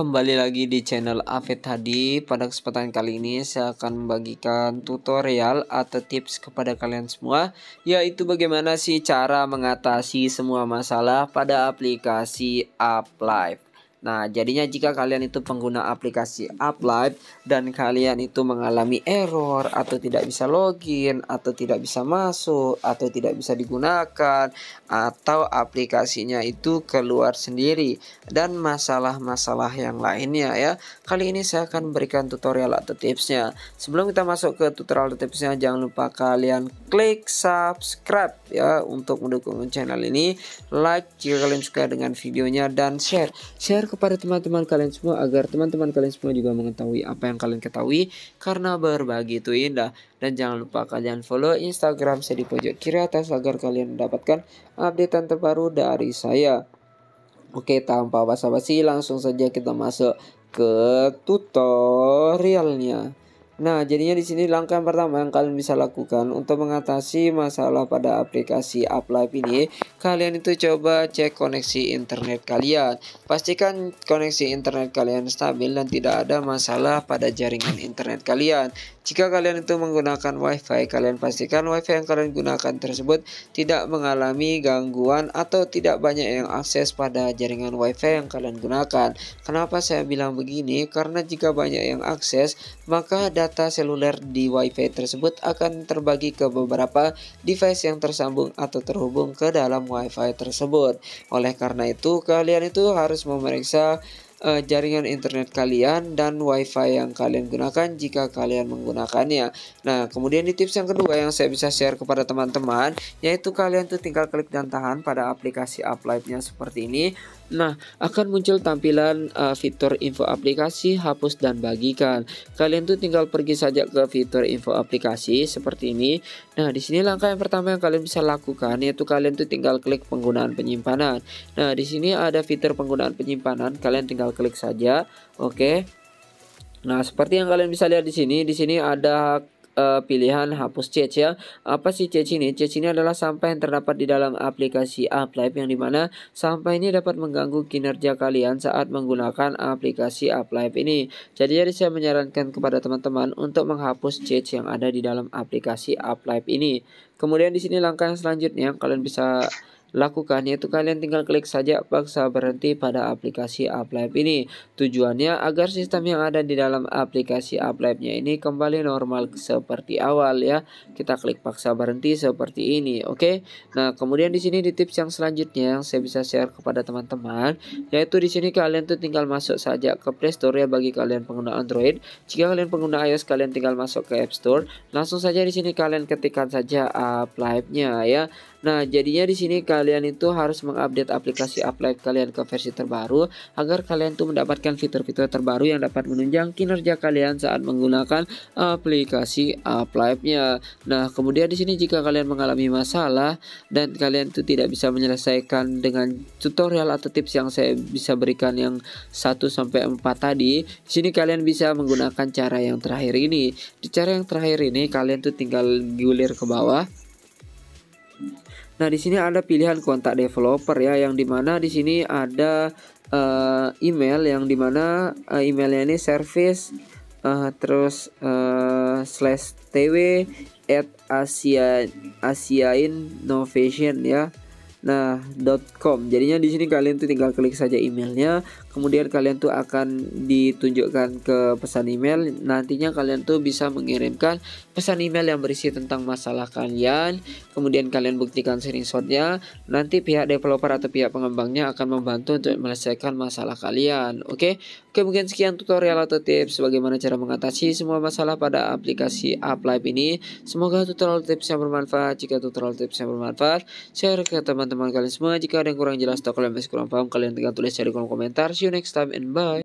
Kembali lagi di channel Afet Hadi. Pada kesempatan kali ini saya akan membagikan tutorial atau tips kepada kalian semua yaitu bagaimana sih cara mengatasi semua masalah pada aplikasi AppLive. Nah, jadinya jika kalian itu pengguna aplikasi Uplive dan kalian itu mengalami error atau tidak bisa login atau tidak bisa masuk atau tidak bisa digunakan atau aplikasinya itu keluar sendiri dan masalah-masalah yang lainnya ya. Kali ini saya akan berikan tutorial atau tipsnya. Sebelum kita masuk ke tutorial atau tipsnya, jangan lupa kalian klik subscribe ya untuk mendukung channel ini, like jika kalian suka dengan videonya dan share. Share kepada teman-teman kalian semua agar teman-teman kalian semua juga mengetahui apa yang kalian ketahui karena berbagi itu indah dan jangan lupa kalian follow Instagram saya di pojok kiri atas agar kalian mendapatkan update terbaru dari saya. Oke, tanpa basa-basi langsung saja kita masuk ke tutorialnya. Nah, jadinya di sini langkah yang pertama yang kalian bisa lakukan untuk mengatasi masalah pada aplikasi AppLive ini, kalian itu coba cek koneksi internet kalian. Pastikan koneksi internet kalian stabil dan tidak ada masalah pada jaringan internet kalian. Jika kalian itu menggunakan WiFi, kalian pastikan WiFi yang kalian gunakan tersebut tidak mengalami gangguan atau tidak banyak yang akses pada jaringan WiFi yang kalian gunakan. Kenapa saya bilang begini? Karena jika banyak yang akses, maka data data seluler di WiFi tersebut akan terbagi ke beberapa device yang tersambung atau terhubung ke dalam WiFi tersebut. Oleh karena itu, kalian itu harus memeriksa uh, jaringan internet kalian dan WiFi yang kalian gunakan jika kalian menggunakannya. Nah, kemudian di tips yang kedua yang saya bisa share kepada teman-teman, yaitu kalian tuh tinggal klik dan tahan pada aplikasi Uplive-nya seperti ini Nah, akan muncul tampilan uh, fitur info aplikasi, hapus dan bagikan. Kalian tuh tinggal pergi saja ke fitur info aplikasi seperti ini. Nah, di sini langkah yang pertama yang kalian bisa lakukan yaitu kalian tuh tinggal klik penggunaan penyimpanan. Nah, di sini ada fitur penggunaan penyimpanan, kalian tinggal klik saja. Oke. Nah, seperti yang kalian bisa lihat di sini, di sini ada uh, pilihan hapus cache ya. Apa sih cache ini? Cache ini adalah sampah yang terdapat di dalam aplikasi AppLive yang dimana sampah ini dapat mengganggu kinerja kalian saat menggunakan aplikasi AppLive ini. Jadi jadi saya menyarankan kepada teman-teman untuk menghapus cache yang ada di dalam aplikasi AppLive ini. Kemudian di sini langkah yang selanjutnya kalian bisa lakukan yaitu kalian tinggal klik saja paksa berhenti pada aplikasi uplive ini. Tujuannya agar sistem yang ada di dalam aplikasi uplive nya ini kembali normal seperti awal ya. Kita klik paksa berhenti seperti ini, oke? Okay? Nah, kemudian di sini di tips yang selanjutnya yang saya bisa share kepada teman-teman yaitu di sini kalian tuh tinggal masuk saja ke Play Store ya bagi kalian pengguna Android. Jika kalian pengguna iOS kalian tinggal masuk ke App Store. Langsung saja di sini kalian ketikkan saja uplive nya ya. Nah, jadinya di sini kalian kalian itu harus mengupdate aplikasi apply kalian ke versi terbaru agar kalian tuh mendapatkan fitur-fitur terbaru yang dapat menunjang kinerja kalian saat menggunakan aplikasi apply nya Nah, kemudian di sini jika kalian mengalami masalah dan kalian tuh tidak bisa menyelesaikan dengan tutorial atau tips yang saya bisa berikan yang 1 sampai 4 tadi, di sini kalian bisa menggunakan cara yang terakhir ini. Di cara yang terakhir ini kalian tuh tinggal gulir ke bawah Nah, di sini ada pilihan kontak developer ya yang dimana di sini ada uh, email yang dimana uh, eh, emailnya ini service uh, terus uh, slash tw at asia asia innovation ya Nah, .com. Jadinya di sini kalian tuh tinggal klik saja emailnya, kemudian kalian tuh akan ditunjukkan ke pesan email. Nantinya kalian tuh bisa mengirimkan pesan email yang berisi tentang masalah kalian, kemudian kalian buktikan screenshotnya. Nanti pihak developer atau pihak pengembangnya akan membantu untuk menyelesaikan masalah kalian. Oke, oke mungkin sekian tutorial atau tips bagaimana cara mengatasi semua masalah pada aplikasi AppLive ini. Semoga tutorial tips yang bermanfaat. Jika tutorial tips yang bermanfaat, share ke teman teman-teman kalian semua. Jika ada yang kurang jelas atau kalian masih kurang paham, kalian tinggal tulis di kolom komentar. See you next time and bye.